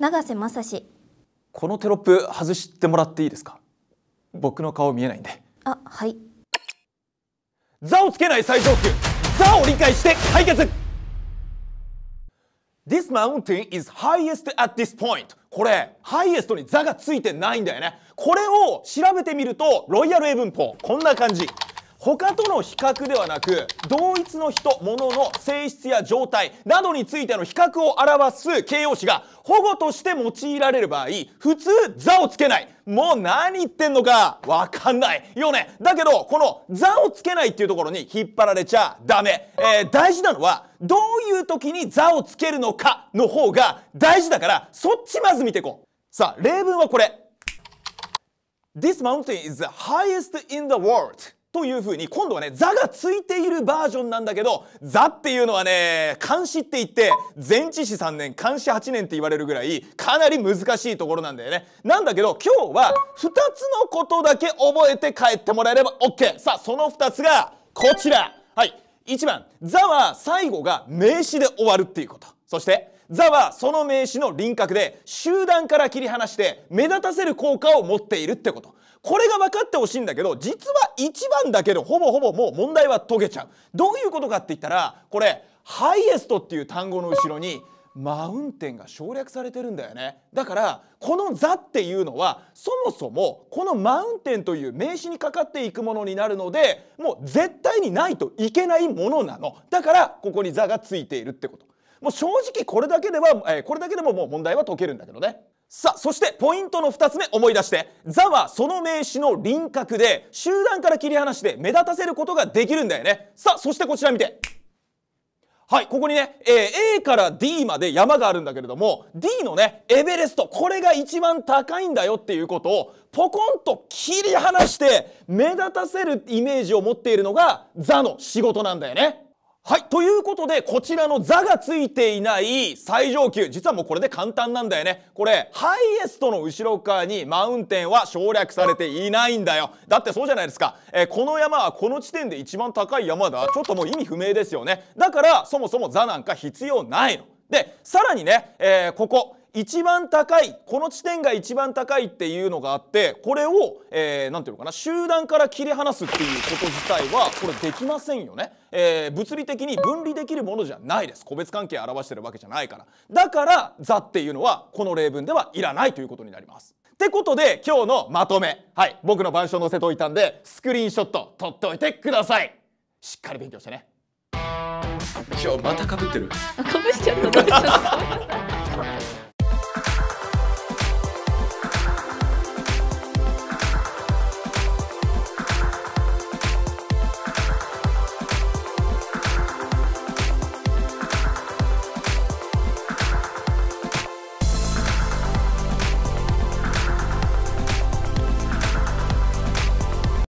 永瀬正史このテロップ外してもらっていいですか僕の顔見えないんであはい座をつけない最上級座を理解して解決 This mountain is highest at this point これハイエストに座がついてないんだよねこれを調べてみるとロイヤル英文法こんな感じ他との比較ではなく同一の人物の性質や状態などについての比較を表す形容詞が保護として用いられる場合普通「座」をつけないもう何言ってんのか分かんないよねだけどこの「座」をつけないっていうところに引っ張られちゃダメ、えー、大事なのはどういう時に「座」をつけるのかの方が大事だからそっちまず見ていこうさあ例文はこれ This mountain is the highest in the world というふうに今度はね「座」がついているバージョンなんだけど「座」っていうのはね漢詩って言って前置詞3年漢詩8年って言われるぐらいかなり難しいところなんだよね。なんだけど今日は2つのことだけ覚えて帰ってもらえれば OK さあその2つがこちらはい1番「座」は最後が名詞で終わるっていうことそして「座はその名詞の輪郭で集団から切り離して目立たせる効果を持っているってことこれが分かってほしいんだけど実は1番だけでほぼほぼもう問題は解けちゃうどういうことかって言ったらこれハイエストっていう単語の後ろにマウンテンが省略されてるんだよねだからこの「座」っていうのはそもそもこのマウンテンという名詞にかかっていくものになるのでもう絶対にないといけないものなのだからここに「座」がついているってこと。もう正直これだけでは、えー、これだけでももう問題は解けるんだけどねさあそしてポイントの2つ目思い出して「座」はその名詞の輪郭で集団から切り離して目立たせることができるんだよねさあそしてこちら見てはい、ここにね、えー、A から D まで山があるんだけれども、D のね、エベレスト、これが一番高いんだよっていうことを、ポコンと切り離して、目立たせるイメージを持っているのが、ザの仕事なんだよね。はい。ということで、こちらの座がついていない最上級。実はもうこれで簡単なんだよね。これ、ハイエストの後ろ側にマウンテンは省略されていないんだよ。だってそうじゃないですか。えー、この山はこの地点で一番高い山だ。ちょっともう意味不明ですよね。だから、そもそも座なんか必要ないの。で、さらにね、えー、ここ。一番高いこの地点が一番高いっていうのがあってこれを何、えー、ていうのかな集団から切り離すっていうこと自体はこれできませんよね、えー、物理的に分離できるものじゃないです個別関係を表してるわけじゃないからだから「座」っていうのはこの例文ではいらないということになります。ってことで今日のまとめはい僕の板書載せといたんでスクリーンショット撮っておいてくださいしっかり勉強してね今日またかぶってるかぶしちゃった